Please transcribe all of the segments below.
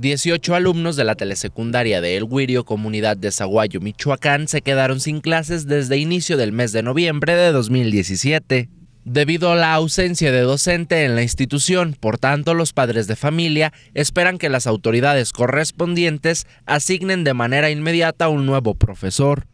18 alumnos de la telesecundaria de El Guirio, comunidad de Zaguayo, Michoacán, se quedaron sin clases desde inicio del mes de noviembre de 2017. Debido a la ausencia de docente en la institución, por tanto, los padres de familia esperan que las autoridades correspondientes asignen de manera inmediata un nuevo profesor.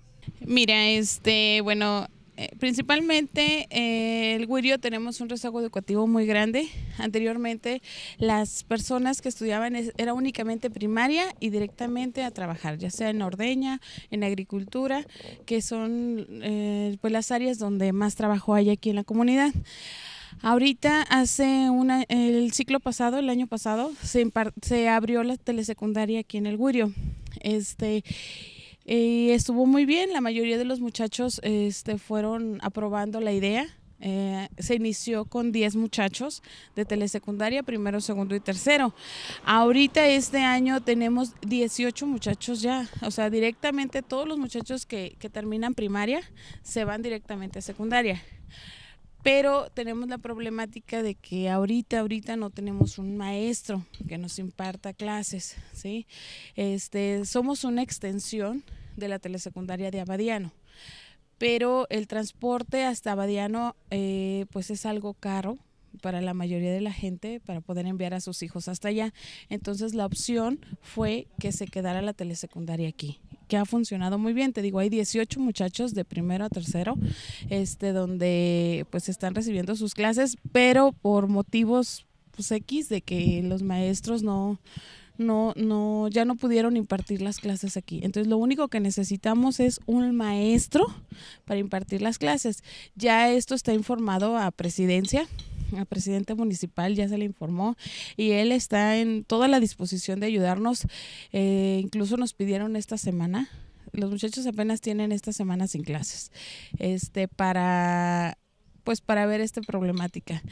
Mira, este, bueno, eh, principalmente eh, el guirio tenemos un rezago educativo muy grande. Anteriormente las personas que estudiaban era únicamente primaria y directamente a trabajar, ya sea en ordeña, en agricultura, que son eh, pues las áreas donde más trabajo hay aquí en la comunidad. Ahorita hace una, el ciclo pasado, el año pasado, se, se abrió la telesecundaria aquí en el Guirio. Este y estuvo muy bien, la mayoría de los muchachos este, fueron aprobando la idea. Eh, se inició con 10 muchachos de telesecundaria, primero, segundo y tercero. Ahorita este año tenemos 18 muchachos ya, o sea, directamente todos los muchachos que, que terminan primaria se van directamente a secundaria pero tenemos la problemática de que ahorita, ahorita no tenemos un maestro que nos imparta clases, ¿sí? Este, somos una extensión de la telesecundaria de Abadiano, pero el transporte hasta Abadiano eh, pues es algo caro para la mayoría de la gente para poder enviar a sus hijos hasta allá. Entonces la opción fue que se quedara la telesecundaria aquí que ha funcionado muy bien. Te digo, hay 18 muchachos de primero a tercero, este, donde pues están recibiendo sus clases, pero por motivos pues X de que los maestros no no, no, ya no pudieron impartir las clases aquí. Entonces lo único que necesitamos es un maestro para impartir las clases. Ya esto está informado a presidencia, al presidente municipal ya se le informó y él está en toda la disposición de ayudarnos. Eh, incluso nos pidieron esta semana, los muchachos apenas tienen esta semana sin clases, este, para pues para ver esta problemática.